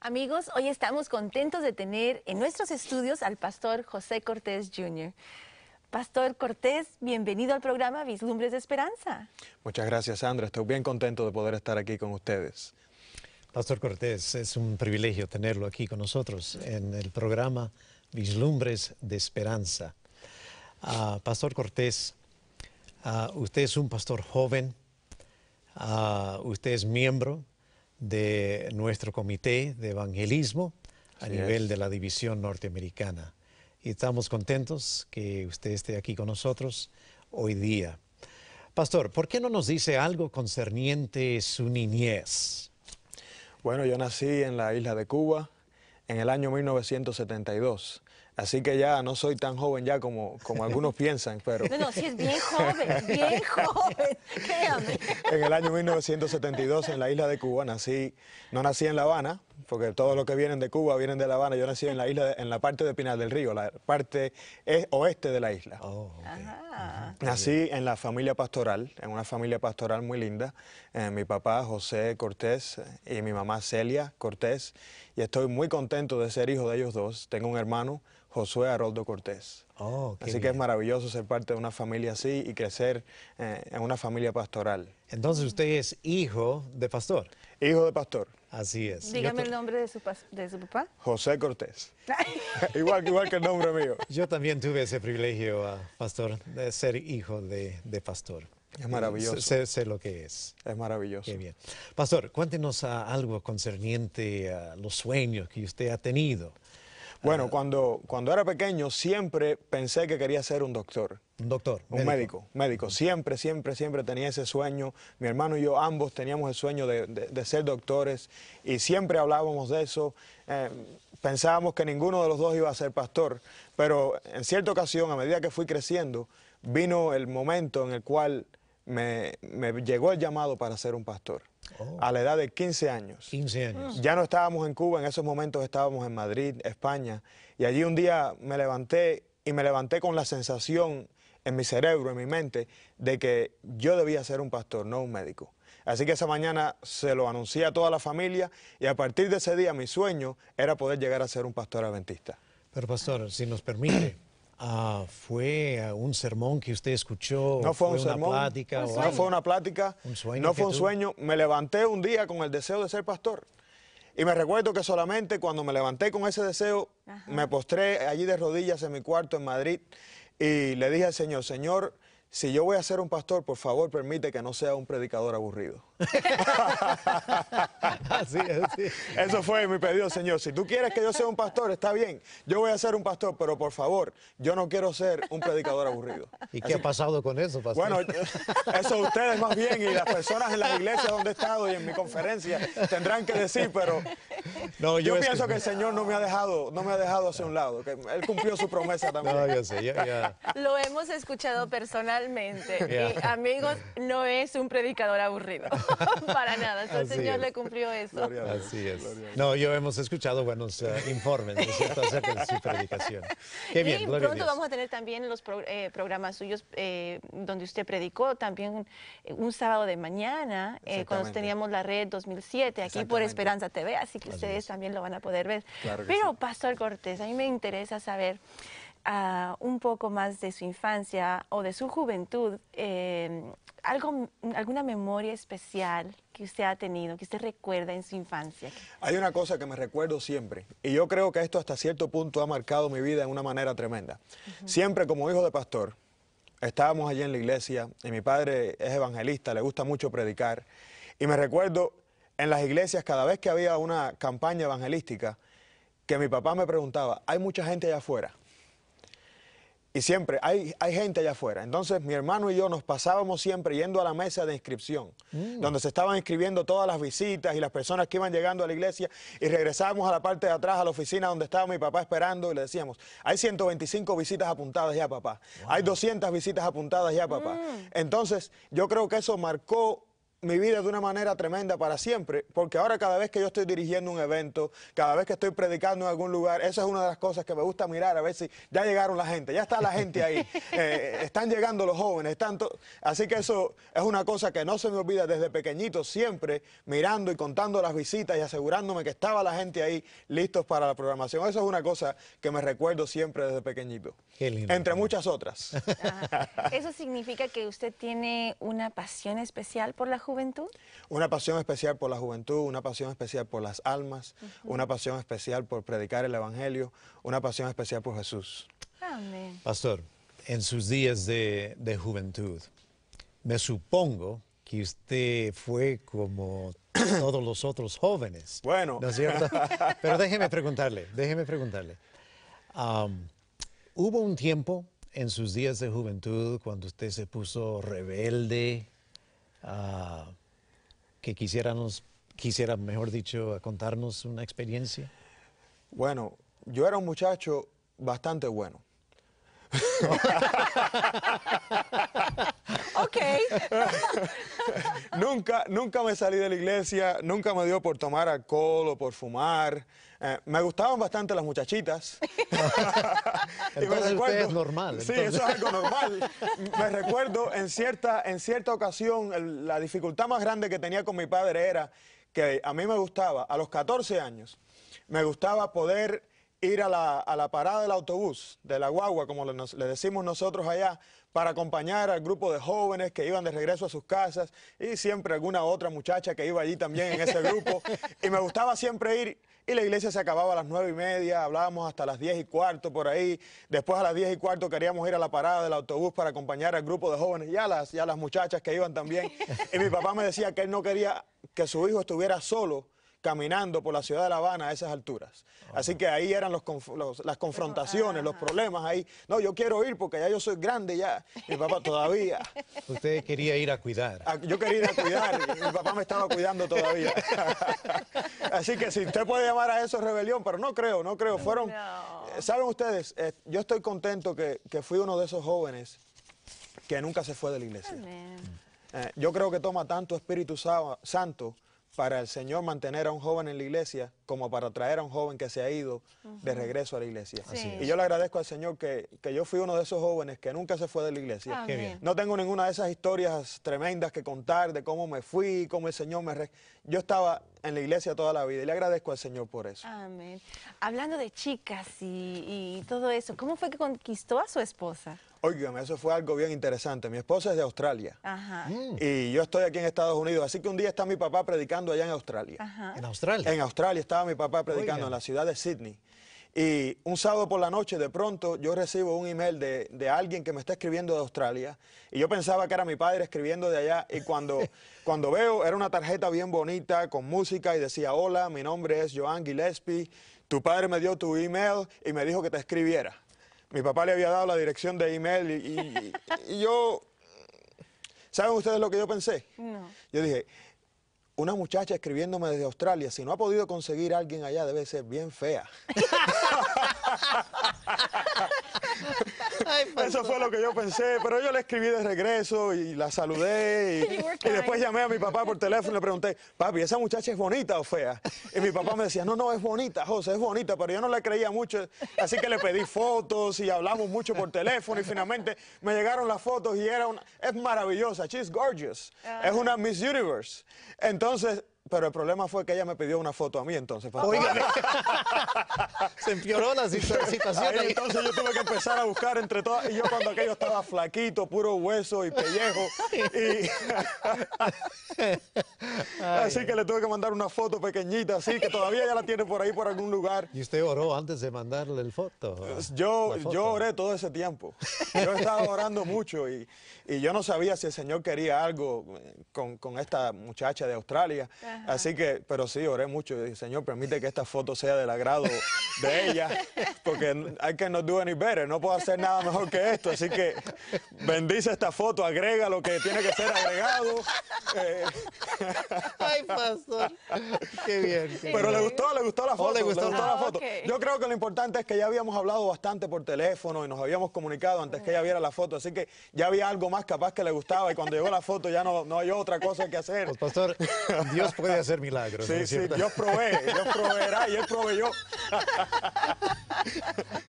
Amigos, hoy estamos contentos de tener en nuestros estudios al pastor José Cortés Jr. Pastor Cortés, bienvenido al programa Vislumbres de Esperanza. Muchas gracias, Sandra. Estoy bien contento de poder estar aquí con ustedes. Pastor Cortés, es un privilegio tenerlo aquí con nosotros en el programa Vislumbres de Esperanza. Ah, pastor Cortés, ah, usted es un pastor joven, ah, usted es miembro de nuestro comité de evangelismo a nivel de la división norteamericana. Y estamos contentos que usted esté aquí con nosotros hoy día. Pastor, ¿por qué no nos dice algo concerniente su niñez? Bueno, yo nací en la isla de Cuba en el año 1972. Así que ya no soy tan joven ya como, como algunos piensan, pero... No, no, sí es bien joven, bien joven, créame. En el año 1972 en la isla de Cuba nací, no nací en La Habana, porque todos los que vienen de Cuba vienen de La Habana. Yo nací en la isla, en la parte de Pinal del Río, la parte oeste de la isla. Oh, nací en la familia pastoral, en una familia pastoral muy linda. Eh, mi papá José Cortés eh, y mi mamá Celia Cortés. Y estoy muy contento de ser hijo de ellos dos. Tengo un hermano, Josué Haroldo Cortés. Oh, así que es maravilloso ser parte de una familia así y crecer eh, en una familia pastoral. Entonces usted es hijo de pastor. Hijo de pastor. Así es. Dígame el nombre de su, de su papá. José Cortés. igual, igual que el nombre mío. Yo también tuve ese privilegio, ah, pastor, de ser hijo de, de pastor. Es maravilloso. Sé, lo que es. Es maravilloso. Qué bien. Pastor, cuéntenos ah, algo concerniente a los sueños que usted ha tenido. Bueno, cuando, cuando era pequeño siempre pensé que quería ser un doctor. Un doctor. Un médico. médico, Siempre, siempre, siempre tenía ese sueño. Mi hermano y yo ambos teníamos el sueño de, ser doctores y siempre hablábamos de eso. Eh, pensábamos que ninguno de los dos iba a ser pastor, pero en cierta ocasión, a medida que fui creciendo, vino el momento en el cual me, me llegó el llamado para ser un pastor. Oh. a la edad de 15 años. 15 años. Ya no estábamos en Cuba, en esos momentos estábamos en Madrid, España, y allí un día me levanté y me levanté con la sensación en mi cerebro, en mi mente, de que yo debía ser un pastor, no un médico. Así que esa mañana se lo anuncié a toda la familia y a partir de ese día mi sueño era poder llegar a ser un pastor adventista. Pero pastor, si nos permite, Ah, fue ah, un sermón que usted escuchó, no fue, una plática, no fue una plática, un sueño no fue un sueño. Me levanté un día con el deseo de ser pastor y me recuerdo que solamente cuando me levanté con ese deseo, me postré allí de rodillas en mi cuarto en Madrid y le dije al Señor, Señor, si yo voy a ser un pastor, por favor, permite que no sea un predicador aburrido. así, es. Eso fue mi pedido, Señor. Si tú quieres que yo sea un pastor, está bien. Yo voy a ser un pastor, pero por favor, yo no quiero ser un predicador aburrido. ¿Y qué ha pasado con eso, pastor? Bueno, eso ustedes más bien y las personas en las iglesias donde he estado y en mi conferencia tendrán que decir, pero yo, pienso que... el Señor no me ha dejado, no me ha dejado hacia un lado, Él cumplió su promesa también. Lo hemos escuchado personas Totalmente. Y amigos, no es un predicador aburrido. Para nada. el Señor le cumplió eso. Así es. No, yo hemos escuchado buenos eh, informes, acerca de su predicación. Qué bien, y pronto vamos a tener también los eh, programas suyos eh, donde usted predicó, también un, sábado de mañana, cuando teníamos la red 2007, aquí por Esperanza TV, así que ustedes también lo van a poder ver. Pero, Pastor Cortés, a mí me interesa saber un poco más de su infancia o de su juventud, em, algo, mm, alguna memoria especial que usted ha tenido, que usted recuerda en su infancia. Hay una cosa que me recuerdo siempre, y yo creo que esto hasta cierto punto ha marcado mi vida de una manera tremenda. Siempre como hijo de pastor, estábamos allí en la iglesia, y mi padre es evangelista, le gusta mucho predicar, y me recuerdo en las iglesias cada vez que había una campaña evangelística, que mi papá me preguntaba, hay mucha gente allá afuera, y siempre hay, hay gente allá afuera. Entonces mi hermano y yo nos pasábamos siempre yendo a la mesa de inscripción, mm. donde se estaban inscribiendo todas las visitas y las personas que iban llegando a la iglesia y regresábamos a la parte de atrás, a la oficina donde estaba mi papá esperando y le decíamos, hay 125 visitas apuntadas ya, papá. Hay 200 visitas apuntadas ya, papá. Mm. Entonces yo creo que eso marcó mi vida de una manera tremenda para siempre, porque ahora cada vez que yo estoy dirigiendo un evento, cada vez que estoy predicando en algún lugar, esa es una de las cosas que me gusta mirar, a ver si ya llegaron la gente, ya está la gente ahí, eh, están llegando los jóvenes, están así que eso es una cosa que no se me olvida desde pequeñito, siempre mirando y contando las visitas y asegurándome que estaba la gente ahí listos para la programación. eso es una cosa que me recuerdo siempre desde pequeñito, entre muchas otras. Ah, eso significa que usted tiene una pasión especial por la juventud? Una pasión especial por la juventud, una pasión especial por las almas, una pasión especial por predicar el Evangelio, una pasión especial por Jesús. Amén. Pastor, en sus días de, juventud, me supongo que usted fue como todos los otros jóvenes. Bueno. ¿No es cierto? Pero déjeme preguntarle, déjeme preguntarle. ¿Hubo un tiempo en sus días de juventud cuando usted se puso rebelde, que quisiéramos, quisiera, mejor dicho, contarnos una experiencia? Bueno, yo era un muchacho bastante bueno. ok. nunca, nunca me salí de la iglesia, nunca me dio por tomar alcohol o por fumar. Eh, me gustaban bastante las muchachitas. Eso es normal. Sí, eso es algo normal. me recuerdo en cierta, en cierta ocasión, la dificultad más grande que tenía con mi padre era que a mí me gustaba, a los 14 años, me gustaba poder ir a la, parada del autobús, de la guagua, como le, decimos nosotros allá, para acompañar al grupo de jóvenes que iban de regreso a sus casas y siempre alguna otra muchacha que iba allí también en ese grupo. y me gustaba siempre ir y la iglesia se acababa a las nueve y media, hablábamos hasta las diez y cuarto por ahí, después a las diez y cuarto queríamos ir a la parada del autobús para acompañar al grupo de jóvenes las, y a las muchachas que iban también. Y mi papá me decía que él no quería que su hijo estuviera solo caminando por la ciudad de La Habana a esas alturas. Así que ahí eran los, las confrontaciones, los ah. problemas ahí. No, yo quiero ir porque ya yo soy grande ya. Mi papá todavía. Usted quería ir a cuidar. Ah, yo quería ir a cuidar. mi papá me estaba cuidando todavía. Así que si usted puede llamar a eso rebelión, pero no creo, no creo. Fueron, eh, saben ustedes, eh, yo estoy contento que, fui uno de esos jóvenes que nunca se fue de la iglesia. Eh, yo creo que toma tanto Espíritu Santo para el Señor mantener a un joven en la iglesia como para traer a un joven que se ha ido de regreso a la iglesia. así Y yo le agradezco al Señor que, yo fui uno de esos jóvenes que nunca se fue de la iglesia. Ah, no tengo ninguna de esas historias tremendas que contar de cómo me fui, cómo el Señor me... Yo estaba en la iglesia toda la vida y le agradezco al Señor por eso. Amén. Hablando de chicas y, todo eso, ¿cómo fue que conquistó a su esposa? Óigame, eso fue algo bien interesante. Mi esposa es de Australia. Ajá. Mm. Y yo estoy aquí en Estados Unidos. Así que un día está mi papá predicando allá en Australia. ¿En Australia? En Australia está mi papá predicando en la ciudad de Sydney. Y un sábado por la noche, de pronto, yo recibo un email de, de, alguien que me está escribiendo de Australia. Y yo pensaba que era mi padre escribiendo de allá. Y cuando, cuando veo, era una tarjeta bien bonita, con música, y decía, hola, mi nombre es Joan Gillespie. Tu padre me dio tu email y me dijo que te escribiera. Mi papá le había dado la dirección de email y, yo... ¿Saben ustedes lo que yo pensé? Yo dije, una muchacha escribiéndome desde Australia, si no ha podido conseguir a alguien allá, debe ser bien fea. Eso fue lo que yo pensé, pero yo le escribí de regreso y la saludé y, después llamé a mi papá por teléfono y le pregunté, papi, ¿esa muchacha es bonita o fea? Y mi papá me decía, no, no, es bonita, José, es bonita, pero yo no le creía mucho, así que le pedí fotos y hablamos mucho por teléfono y finalmente me llegaron las fotos y era una, es maravillosa, she's gorgeous, es ah. una Miss Universe. Entonces, entonces, pero el problema fue que ella me pidió una foto a mí entonces. OÍGAME. se empeoró la situación. entonces yo tuve que empezar a buscar entre todas. Y yo cuando aquello estaba flaquito, puro hueso y pellejo. así que le tuve que mandar una foto pequeñita, así que todavía ya la tiene por ahí, por algún lugar. ¿Y usted oró antes de mandarle el foto? ¿eh? Pues yo, yo oré todo ese tiempo. Yo estaba orando mucho y, y yo no sabía si el Señor quería algo eh, con, esta muchacha de Australia. Así que, pero sí, oré mucho. y dije, Señor, permite que esta foto sea del agrado de ella, porque hay que no do any better, no puedo hacer nada mejor que esto. Así que bendice esta foto, agrega lo que tiene que ser agregado. Eh. Ay, pastor. Qué bien. pero le gustó, le gustó la oh, foto. le gustó, la foto. Yo creo que lo importante es que ya habíamos hablado bastante por teléfono y nos habíamos comunicado antes que ella viera la foto, así que ya había algo más capaz que le gustaba y cuando llegó la foto ya no, no hay otra cosa que hacer. Pues, pastor, Dios puede hacer milagros. Sí, sí, yo probé, yo probé, y Él yo.